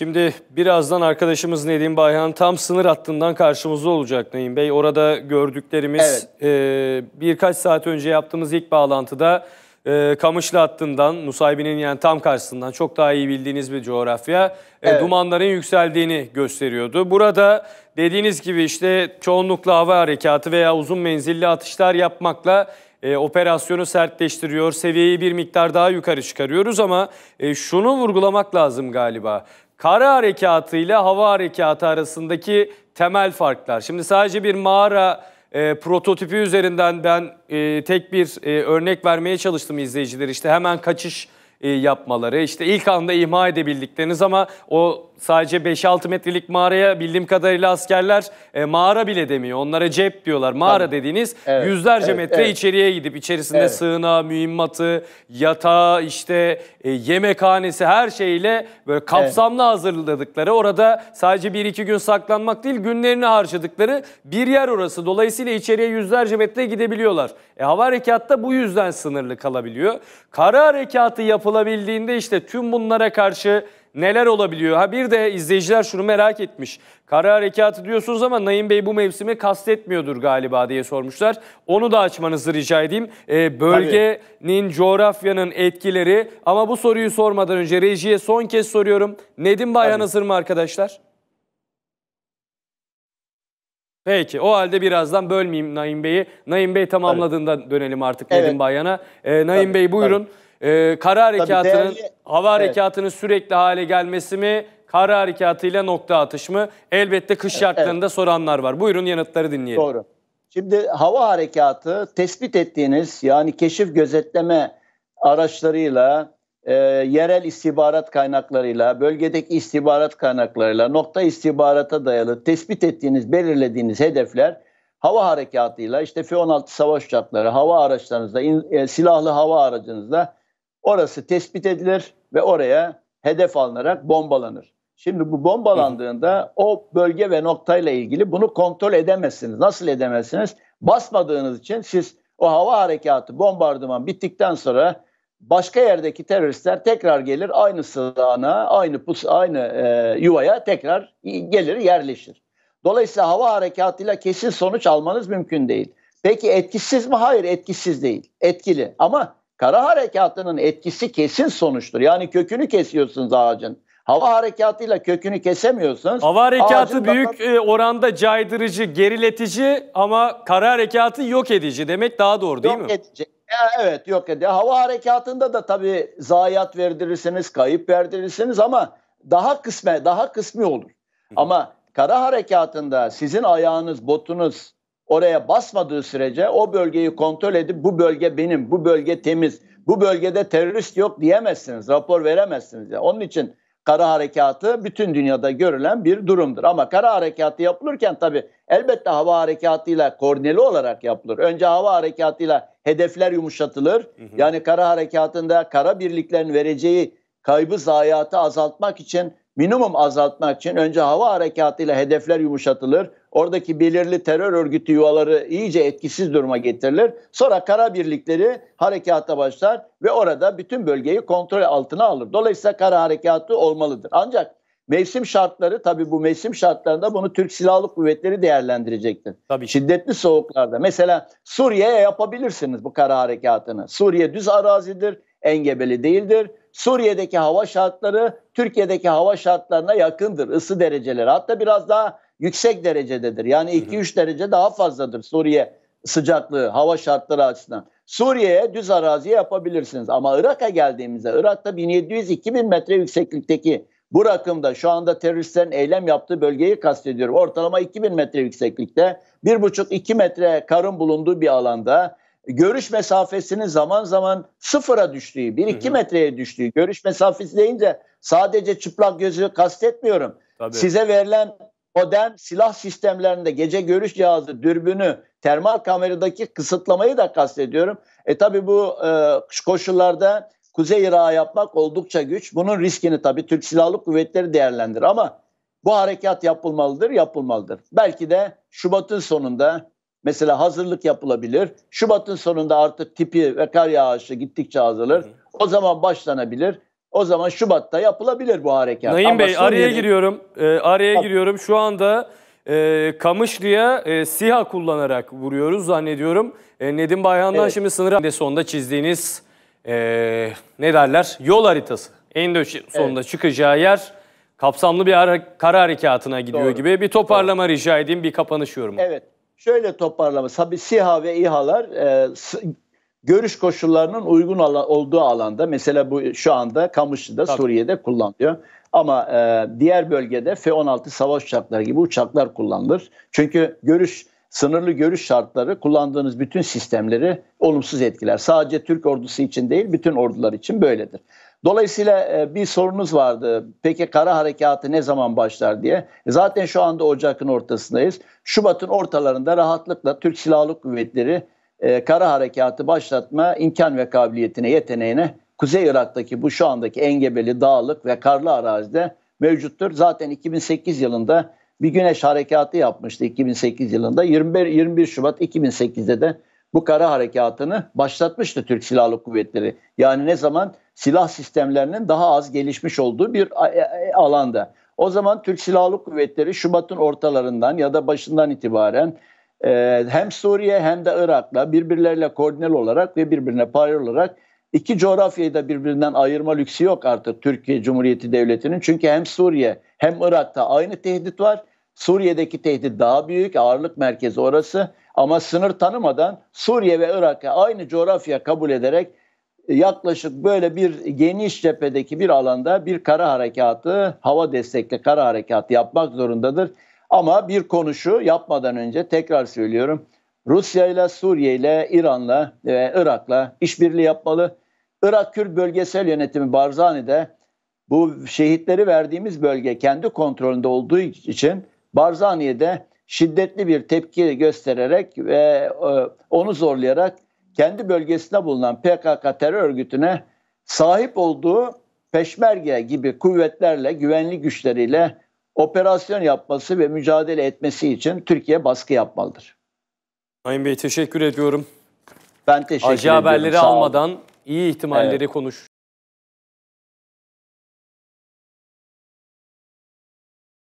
Şimdi birazdan arkadaşımız Nedim Bayhan tam sınır hattından karşımızda olacak Neyim Bey. Orada gördüklerimiz evet. e, birkaç saat önce yaptığımız ilk bağlantıda e, Kamışlı hattından, Nusaybin'in yani tam karşısından çok daha iyi bildiğiniz bir coğrafya e, evet. e, dumanların yükseldiğini gösteriyordu. Burada dediğiniz gibi işte çoğunlukla hava harekatı veya uzun menzilli atışlar yapmakla e, operasyonu sertleştiriyor, seviyeyi bir miktar daha yukarı çıkarıyoruz ama e, şunu vurgulamak lazım galiba kara harekatı ile hava harekatı arasındaki temel farklar. Şimdi sadece bir mağara e, prototipi üzerinden ben e, tek bir e, örnek vermeye çalıştım izleyiciler. İşte hemen kaçış e, yapmaları, işte ilk anda imha edebildikleriniz ama o sadece 5-6 metrelik mağaraya bildiğim kadarıyla askerler e, mağara bile demiyor. Onlara cep diyorlar. Mağara Tabii. dediğiniz evet, yüzlerce evet, metre evet. içeriye gidip içerisinde evet. sığınağı, mühimmatı, yatağı, işte e, yemekhanesi her şeyle böyle kapsamlı evet. hazırladıkları orada sadece bir iki gün saklanmak değil günlerini harcadıkları bir yer orası. Dolayısıyla içeriye yüzlerce metre gidebiliyorlar. E, hava harekatta bu yüzden sınırlı kalabiliyor. Kara harekatı yapılabildiğinde işte tüm bunlara karşı neler olabiliyor? Ha bir de izleyiciler şunu merak etmiş. Kara harekatı diyorsunuz ama Nayim Bey bu mevsimi kastetmiyordur galiba diye sormuşlar. Onu da açmanızı rica edeyim. Ee, bölgenin, Tabii. coğrafyanın etkileri ama bu soruyu sormadan önce rejiye son kez soruyorum. Nedim Bayan Tabii. hazır mı arkadaşlar? Peki o halde birazdan bölmeyeyim Nayim Bey'i. Nayim Bey tamamladığında evet. dönelim artık evet. Nedim Bayhan'a. Ee, Naim tabii, Bey buyurun. Tabii. Ee, kara harekatının, değerli, hava harekatının evet. sürekli hale gelmesi mi, kara harekatıyla nokta atış mı? Elbette kış şartlarında evet. soranlar var. Buyurun yanıtları dinleyelim. Doğru. Şimdi hava harekatı tespit ettiğiniz yani keşif gözetleme araçlarıyla, e, yerel istihbarat kaynaklarıyla, bölgedeki istihbarat kaynaklarıyla, nokta istihbarata dayalı tespit ettiğiniz, belirlediğiniz hedefler hava harekatıyla işte F-16 savaş uçakları, hava araçlarınızla, in, e, silahlı hava aracınızla Orası tespit edilir ve oraya hedef alınarak bombalanır. Şimdi bu bombalandığında o bölge ve noktayla ilgili bunu kontrol edemezsiniz. Nasıl edemezsiniz? Basmadığınız için siz o hava harekatı, bombardıman bittikten sonra başka yerdeki teröristler tekrar gelir aynı sılana, aynı pus, aynı e, yuvaya tekrar gelir, yerleşir. Dolayısıyla hava harekatıyla kesin sonuç almanız mümkün değil. Peki etkisiz mi? Hayır, etkisiz değil. Etkili ama Kara harekatının etkisi kesin sonuçtur. Yani kökünü kesiyorsunuz ağacın. Hava harekatıyla kökünü kesemiyorsunuz. Hava harekatı büyük zaten... oranda caydırıcı, geriletici ama kara harekatı yok edici demek daha doğru değil yok mi? Edici. E, evet yok edici. Hava harekatında da tabii zayiat verdirirsiniz, kayıp verdirirsiniz ama daha kısme, daha kısmi olur. Ama kara harekatında sizin ayağınız, botunuz, oraya basmadığı sürece o bölgeyi kontrol edip bu bölge benim, bu bölge temiz, bu bölgede terörist yok diyemezsiniz, rapor veremezsiniz. Yani onun için kara harekatı bütün dünyada görülen bir durumdur. Ama kara harekatı yapılırken tabii elbette hava harekatıyla koordineli olarak yapılır. Önce hava harekatıyla hedefler yumuşatılır. Hı hı. Yani kara harekatında kara birliklerin vereceği kaybı zayiatı azaltmak için minimum azaltmak için önce hava harekatıyla hedefler yumuşatılır. Oradaki belirli terör örgütü yuvaları iyice etkisiz duruma getirilir. Sonra kara birlikleri harekata başlar ve orada bütün bölgeyi kontrol altına alır. Dolayısıyla kara harekatı olmalıdır. Ancak mevsim şartları tabii bu mevsim şartlarında bunu Türk Silahlı Kuvvetleri değerlendirecektir. Tabii. Şiddetli soğuklarda mesela Suriye'ye yapabilirsiniz bu kara harekatını. Suriye düz arazidir, engebeli değildir Suriye'deki hava şartları Türkiye'deki hava şartlarına yakındır. Isı dereceleri hatta biraz daha yüksek derecededir. Yani 2-3 derece daha fazladır Suriye sıcaklığı hava şartları açısından. Suriye'ye düz arazi yapabilirsiniz ama Irak'a geldiğimizde Irak'ta 1700-2000 metre yükseklikteki bu rakımda şu anda teröristlerin eylem yaptığı bölgeyi kastediyorum. Ortalama 2000 metre yükseklikte 1,5-2 metre karın bulunduğu bir alanda görüş mesafesinin zaman zaman sıfıra düştüğü, 1-2 metreye düştüğü, görüş mesafesi deyince sadece çıplak gözü kastetmiyorum. Tabii. Size verilen modern silah sistemlerinde gece görüş cihazı, dürbünü, termal kameradaki kısıtlamayı da kastediyorum. E Tabii bu e, koşullarda Kuzey Irak'a yapmak oldukça güç. Bunun riskini tabii Türk Silahlı Kuvvetleri değerlendirir ama bu harekat yapılmalıdır, yapılmalıdır. Belki de Şubat'ın sonunda Mesela hazırlık yapılabilir. Şubat'ın sonunda artık tipi ve kar yağışı gittikçe azalır. O zaman başlanabilir. O zaman Şubat'ta yapılabilir bu harekat. Naim Bey araya yeri... giriyorum. Ee, araya Bak. giriyorum. Şu anda e, Kamışlı'ya e, SİHA kullanarak vuruyoruz zannediyorum. E, Nedim Bayhan'dan evet. şimdi sınır sonunda çizdiğiniz e, ne derler yol haritası. En de sonunda evet. çıkacağı yer kapsamlı bir kara harekatına gidiyor Doğru. gibi. Bir toparlama Doğru. rica edeyim, bir kapanış yorumu. Evet şöyle toparlaması. Tabii SİHA ve İHA'lar e, görüş koşullarının uygun ala, olduğu alanda mesela bu şu anda Kamışlı'da Tabii. Suriye'de kullanılıyor. Ama e, diğer bölgede F-16 savaş uçakları gibi uçaklar kullanılır. Çünkü görüş sınırlı görüş şartları kullandığınız bütün sistemleri olumsuz etkiler. Sadece Türk ordusu için değil bütün ordular için böyledir. Dolayısıyla e, bir sorunuz vardı. Peki kara harekatı ne zaman başlar diye. E, zaten şu anda Ocak'ın ortasındayız. Şubat'ın ortalarında rahatlıkla Türk Silahlı Kuvvetleri e, kara harekatı başlatma imkan ve kabiliyetine, yeteneğine Kuzey Irak'taki bu şu andaki engebeli, dağlık ve karlı arazide mevcuttur. Zaten 2008 yılında bir güneş harekatı yapmıştı 2008 yılında. 21, 21 Şubat 2008'de de bu kara harekatını başlatmıştı Türk Silahlı Kuvvetleri. Yani ne zaman silah sistemlerinin daha az gelişmiş olduğu bir e, e, e, alanda. O zaman Türk Silahlı Kuvvetleri Şubat'ın ortalarından ya da başından itibaren e, hem Suriye hem de Irak'la birbirleriyle koordineli olarak ve birbirine paralel olarak iki coğrafyayı da birbirinden ayırma lüksü yok artık Türkiye Cumhuriyeti Devleti'nin. Çünkü hem Suriye hem Irak'ta aynı tehdit var Suriye'deki tehdit daha büyük, ağırlık merkezi orası. Ama sınır tanımadan Suriye ve Irak'ı aynı coğrafya kabul ederek yaklaşık böyle bir geniş cephedeki bir alanda bir kara harekatı, hava destekli kara harekatı yapmak zorundadır. Ama bir konuşu yapmadan önce tekrar söylüyorum. Rusya ile Suriye ile İran'la ve Irak'la işbirliği yapmalı. Irak Kürt Bölgesel Yönetimi Barzani'de bu şehitleri verdiğimiz bölge kendi kontrolünde olduğu için Barzani'de şiddetli bir tepki göstererek ve e, onu zorlayarak kendi bölgesinde bulunan PKK terör örgütüne sahip olduğu peşmerge gibi kuvvetlerle, güvenli güçleriyle operasyon yapması ve mücadele etmesi için Türkiye baskı yapmalıdır. Sayın Bey teşekkür ediyorum. Ben teşekkür Acı ediyorum. haberleri almadan iyi ihtimalleri evet. konuş.